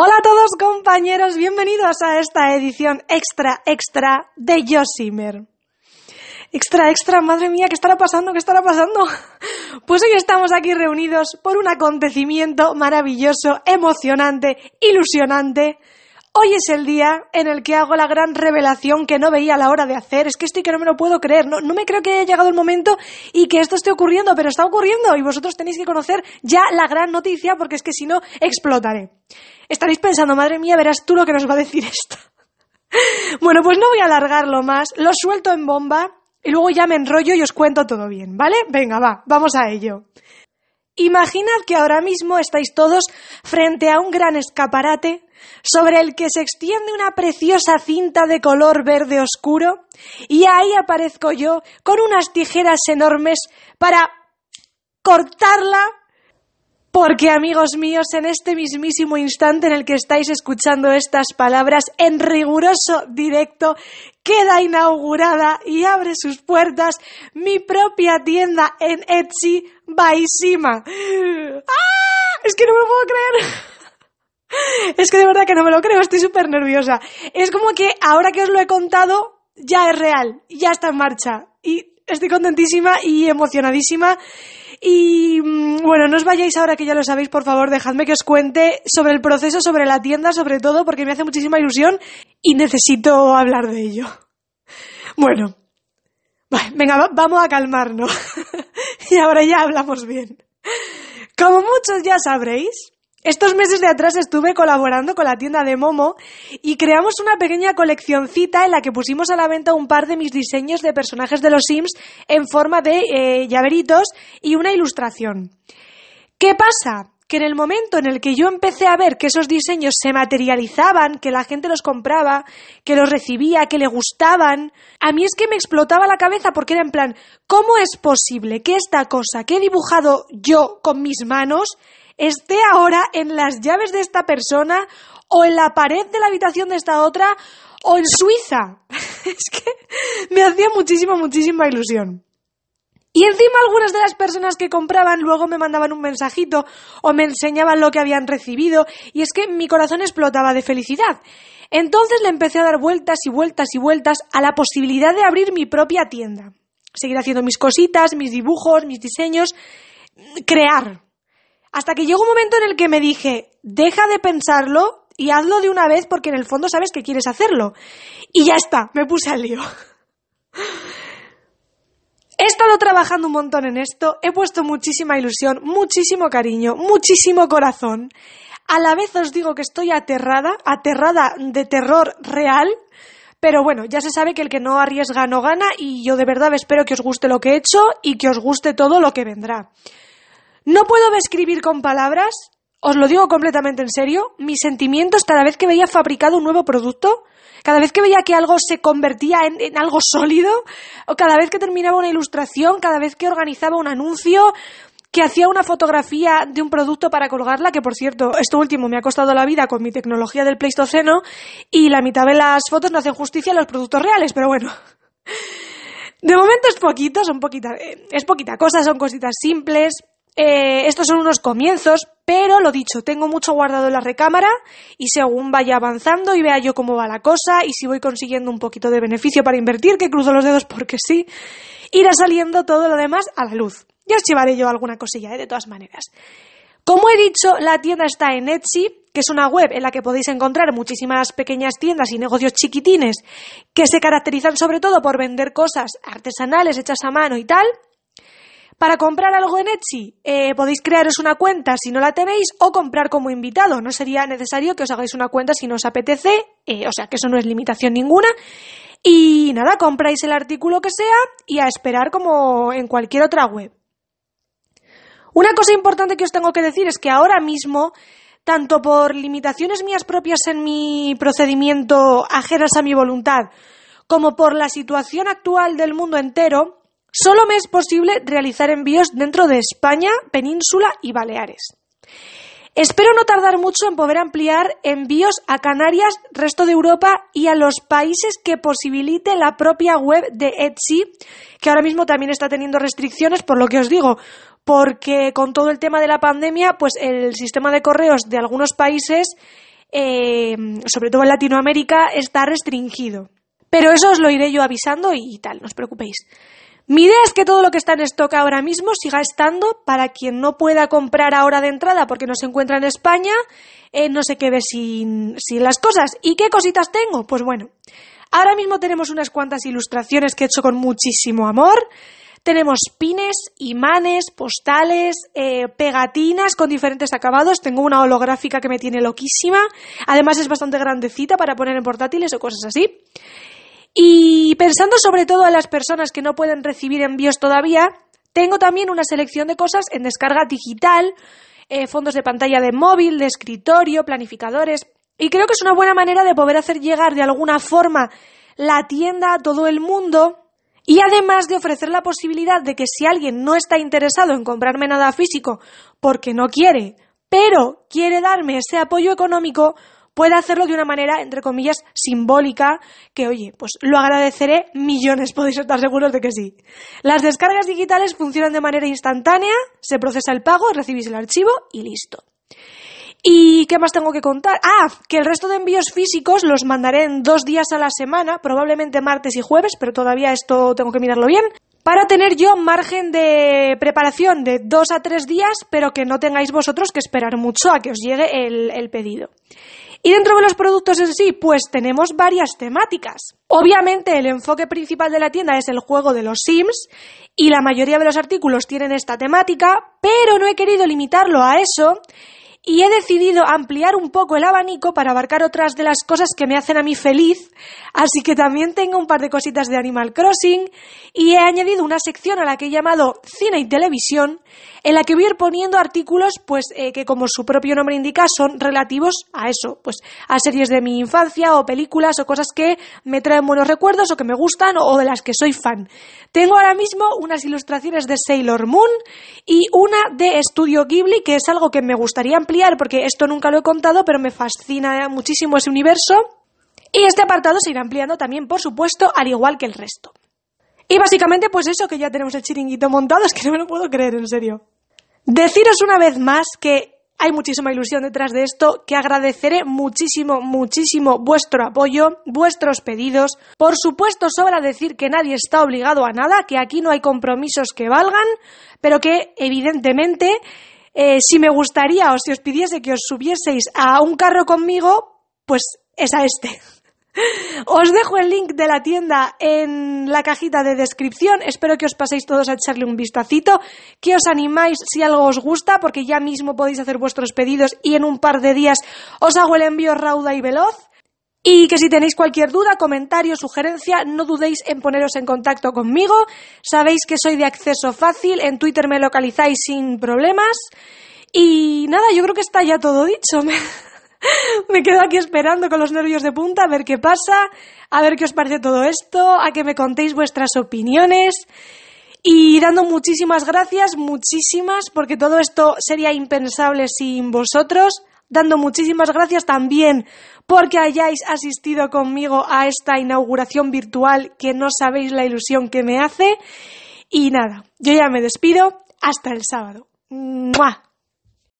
Hola a todos compañeros, bienvenidos a esta edición extra extra de Josimer. Extra extra, madre mía, ¿qué estará pasando? ¿Qué estará pasando? Pues hoy estamos aquí reunidos por un acontecimiento maravilloso, emocionante, ilusionante Hoy es el día en el que hago la gran revelación que no veía la hora de hacer. Es que estoy que no me lo puedo creer. No, me creo que haya llegado el momento y que esto esté ocurriendo, pero está ocurriendo y vosotros tenéis que conocer ya la gran noticia porque es que si no, explotaré. Estaréis pensando, madre mía, verás tú lo que nos va a decir esto. bueno, pues no voy a alargarlo más. Lo suelto en bomba y luego ya me enrollo y os cuento todo bien, ¿vale? Venga, va, vamos a ello. Imaginad que ahora mismo estáis todos frente a un gran escaparate sobre el que se extiende una preciosa cinta de color verde oscuro, y ahí aparezco yo con unas tijeras enormes para cortarla, porque amigos míos, en este mismísimo instante en el que estáis escuchando estas palabras, en riguroso directo, queda inaugurada y abre sus puertas mi propia tienda en Etsy Baisima. ¡Ah! Es que no me lo puedo creer. Es que de verdad que no me lo creo, estoy súper nerviosa. Es como que ahora que os lo he contado, ya es real, ya está en marcha. Y estoy contentísima y emocionadísima. Y mm, bueno, no os vayáis ahora que ya lo sabéis, por favor, dejadme que os cuente sobre el proceso, sobre la tienda, sobre todo, porque me hace muchísima ilusión y necesito hablar de ello. Bueno, venga, vamos a calmarnos. y ahora ya hablamos bien. Como muchos ya sabréis, estos meses de atrás estuve colaborando con la tienda de Momo y creamos una pequeña coleccioncita en la que pusimos a la venta un par de mis diseños de personajes de los Sims en forma de eh, llaveritos y una ilustración. ¿Qué pasa? Que en el momento en el que yo empecé a ver que esos diseños se materializaban, que la gente los compraba, que los recibía, que le gustaban, a mí es que me explotaba la cabeza porque era en plan, ¿cómo es posible que esta cosa que he dibujado yo con mis manos esté ahora en las llaves de esta persona o en la pared de la habitación de esta otra o en Suiza. es que me hacía muchísima, muchísima ilusión. Y encima algunas de las personas que compraban luego me mandaban un mensajito o me enseñaban lo que habían recibido y es que mi corazón explotaba de felicidad. Entonces le empecé a dar vueltas y vueltas y vueltas a la posibilidad de abrir mi propia tienda. Seguir haciendo mis cositas, mis dibujos, mis diseños, crear. Hasta que llegó un momento en el que me dije, deja de pensarlo y hazlo de una vez porque en el fondo sabes que quieres hacerlo. Y ya está, me puse al lío. He estado trabajando un montón en esto, he puesto muchísima ilusión, muchísimo cariño, muchísimo corazón. A la vez os digo que estoy aterrada, aterrada de terror real, pero bueno, ya se sabe que el que no arriesga no gana y yo de verdad espero que os guste lo que he hecho y que os guste todo lo que vendrá. No puedo describir con palabras, os lo digo completamente en serio, mis sentimientos cada vez que veía fabricado un nuevo producto, cada vez que veía que algo se convertía en, algo sólido, o cada vez que terminaba una ilustración, cada vez que organizaba un anuncio, que hacía una fotografía de un producto para colgarla, que por cierto, esto último me ha costado la vida con mi tecnología del Pleistoceno y la mitad de las fotos no hacen justicia a los productos reales, pero bueno. De momento es poquito, son eh, es poquita cosa, son cositas simples, eh, estos son unos comienzos, pero lo dicho, tengo mucho guardado en la recámara y según vaya avanzando y vea yo cómo va la cosa y si voy consiguiendo un poquito de beneficio para invertir, que cruzo los dedos porque sí, irá saliendo todo lo demás a la luz. Ya os llevaré yo alguna cosilla, ¿eh? de todas maneras. Como he dicho, la tienda está en Etsy, que es una web en la que podéis encontrar muchísimas pequeñas tiendas y negocios chiquitines que se caracterizan sobre todo por vender cosas artesanales hechas a mano y tal. Para comprar algo en Etsy, eh, podéis crearos una cuenta si no la tenéis o comprar como invitado. No sería necesario que os hagáis una cuenta si no os apetece, eh, o sea que eso no es limitación ninguna. Y nada, compráis el artículo que sea y a esperar como en cualquier otra web. Una cosa importante que os tengo que decir es que ahora mismo, tanto por limitaciones mías propias en mi procedimiento ajenas a mi voluntad, como por la situación actual del mundo entero, Solo me es posible realizar envíos dentro de España, Península y Baleares. Espero no tardar mucho en poder ampliar envíos a Canarias, resto de Europa y a los países que posibilite la propia web de Etsy, que ahora mismo también está teniendo restricciones, por lo que os digo, porque con todo el tema de la pandemia, pues el sistema de correos de algunos países, eh, sobre todo en Latinoamérica, está restringido. Pero eso os lo iré yo avisando y tal, no os preocupéis. Mi idea es que todo lo que está en stock ahora mismo siga estando para quien no pueda comprar ahora de entrada porque no se encuentra en España, eh, no se quede sin, las cosas. ¿Y qué cositas tengo? Pues bueno, ahora mismo tenemos unas cuantas ilustraciones que he hecho con muchísimo amor. Tenemos pines, imanes, postales, eh, pegatinas con diferentes acabados. Tengo una holográfica que me tiene loquísima. Además es bastante grandecita para poner en portátiles o cosas así. Y pensando sobre todo a las personas que no pueden recibir envíos todavía, tengo también una selección de cosas en descarga digital, eh, fondos de pantalla de móvil, de escritorio, planificadores. Y creo que es una buena manera de poder hacer llegar de alguna forma la tienda a todo el mundo y además de ofrecer la posibilidad de que si alguien no está interesado en comprarme nada físico porque no quiere, pero quiere darme ese apoyo económico, pueda hacerlo de una manera, entre comillas, simbólica, que oye, pues lo agradeceré millones, podéis estar seguros de que sí. Las descargas digitales funcionan de manera instantánea, se procesa el pago, recibís el archivo y listo. ¿Y qué más tengo que contar? Ah, que el resto de envíos físicos los mandaré en dos días a la semana, probablemente martes y jueves, pero todavía esto tengo que mirarlo bien para tener yo margen de preparación de dos a tres días, pero que no tengáis vosotros que esperar mucho a que os llegue el, el pedido. Y dentro de los productos en sí, pues tenemos varias temáticas. Obviamente el enfoque principal de la tienda es el juego de los Sims y la mayoría de los artículos tienen esta temática, pero no he querido limitarlo a eso y he decidido ampliar un poco el abanico para abarcar otras de las cosas que me hacen a mí feliz, así que también tengo un par de cositas de Animal Crossing y he añadido una sección a la que he llamado Cine y Televisión, en la que voy a ir poniendo artículos pues eh, que como su propio nombre indica son relativos a eso, pues a series de mi infancia o películas o cosas que me traen buenos recuerdos o que me gustan o de las que soy fan. Tengo ahora mismo unas ilustraciones de Sailor Moon y una de Estudio Ghibli, que es algo que me gustaría ampliar porque esto nunca lo he contado, pero me fascina muchísimo ese universo. Y este apartado se irá ampliando también, por supuesto, al igual que el resto. Y básicamente, pues eso, que ya tenemos el chiringuito montado, es que no me lo puedo creer, en serio. Deciros una vez más que hay muchísima ilusión detrás de esto, que agradeceré muchísimo, muchísimo vuestro apoyo, vuestros pedidos. Por supuesto, sobra decir que nadie está obligado a nada, que aquí no hay compromisos que valgan, pero que evidentemente eh, si me gustaría o si os pidiese que os subieseis a un carro conmigo, pues es a este. Os dejo el link de la tienda en la cajita de descripción. Espero que os paséis todos a echarle un vistacito, que os animáis si algo os gusta, porque ya mismo podéis hacer vuestros pedidos y en un par de días os hago el envío rauda y veloz. Y que si tenéis cualquier duda, comentario, sugerencia, no dudéis en poneros en contacto conmigo. Sabéis que soy de acceso fácil, en Twitter me localizáis sin problemas. Y nada, yo creo que está ya todo dicho. Me, quedo aquí esperando con los nervios de punta a ver qué pasa, a ver qué os parece todo esto, a que me contéis vuestras opiniones. Y dando muchísimas gracias, muchísimas, porque todo esto sería impensable sin vosotros dando muchísimas gracias también porque hayáis asistido conmigo a esta inauguración virtual que no sabéis la ilusión que me hace. Y nada, yo ya me despido. Hasta el sábado.